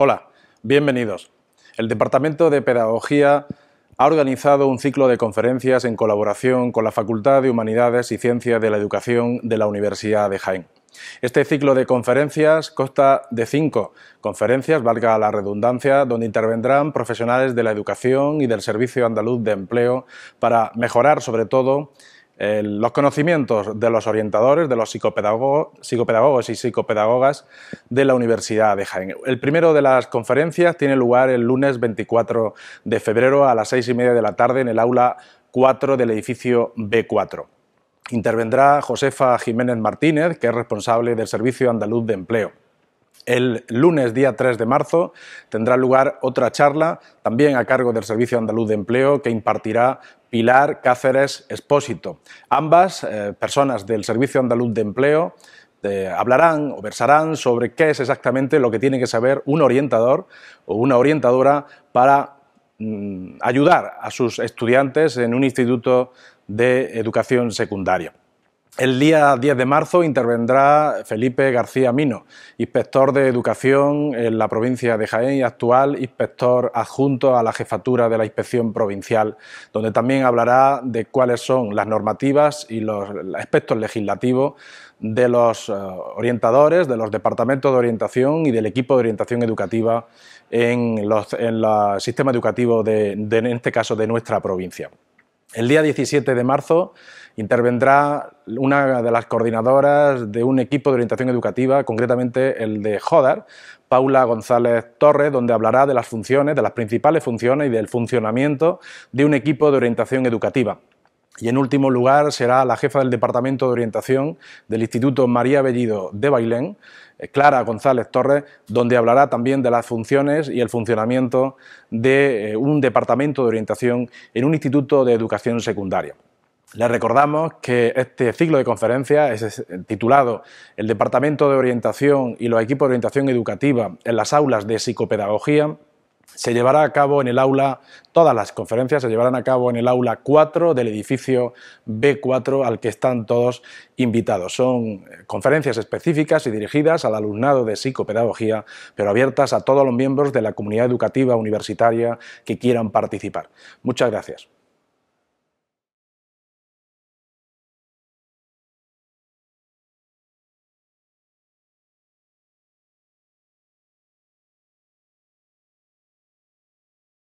Hola, bienvenidos. El Departamento de Pedagogía ha organizado un ciclo de conferencias en colaboración con la Facultad de Humanidades y Ciencias de la Educación de la Universidad de Jaén. Este ciclo de conferencias consta de cinco conferencias, valga la redundancia, donde intervendrán profesionales de la educación y del Servicio Andaluz de Empleo para mejorar sobre todo eh, los conocimientos de los orientadores, de los psicopedagogos, psicopedagogos y psicopedagogas de la Universidad de Jaén. El primero de las conferencias tiene lugar el lunes 24 de febrero a las seis y media de la tarde en el aula 4 del edificio B4. Intervendrá Josefa Jiménez Martínez, que es responsable del Servicio Andaluz de Empleo. El lunes, día 3 de marzo, tendrá lugar otra charla, también a cargo del Servicio Andaluz de Empleo, que impartirá Pilar Cáceres Espósito. Ambas eh, personas del Servicio Andaluz de Empleo eh, hablarán o versarán sobre qué es exactamente lo que tiene que saber un orientador o una orientadora para mm, ayudar a sus estudiantes en un instituto de educación secundaria. El día 10 de marzo intervendrá Felipe García Mino, inspector de Educación en la provincia de Jaén y actual inspector adjunto a la jefatura de la Inspección Provincial, donde también hablará de cuáles son las normativas y los aspectos legislativos de los eh, orientadores, de los departamentos de orientación y del equipo de orientación educativa en, el sistema educativo, en este caso, de nuestra provincia. El día 17 de marzo intervendrá una de las coordinadoras de un equipo de orientación educativa, concretamente el de JODAR, Paula González Torres, donde hablará de las funciones, de las principales funciones y del funcionamiento de un equipo de orientación educativa. Y en último lugar será la jefa del Departamento de Orientación del Instituto María Bellido de Bailén, eh, Clara González Torres, donde hablará también de las funciones y el funcionamiento de eh, un departamento de orientación en un instituto de educación secundaria. Les recordamos que este ciclo de conferencias es eh, titulado El Departamento de Orientación y los equipos de orientación educativa en las aulas de psicopedagogía se llevará a cabo en el aula, todas las conferencias se llevarán a cabo en el aula 4 del edificio B4 al que están todos invitados. Son eh, conferencias específicas y dirigidas al alumnado de psicopedagogía, pero abiertas a todos los miembros de la comunidad educativa universitaria que quieran participar. Muchas gracias.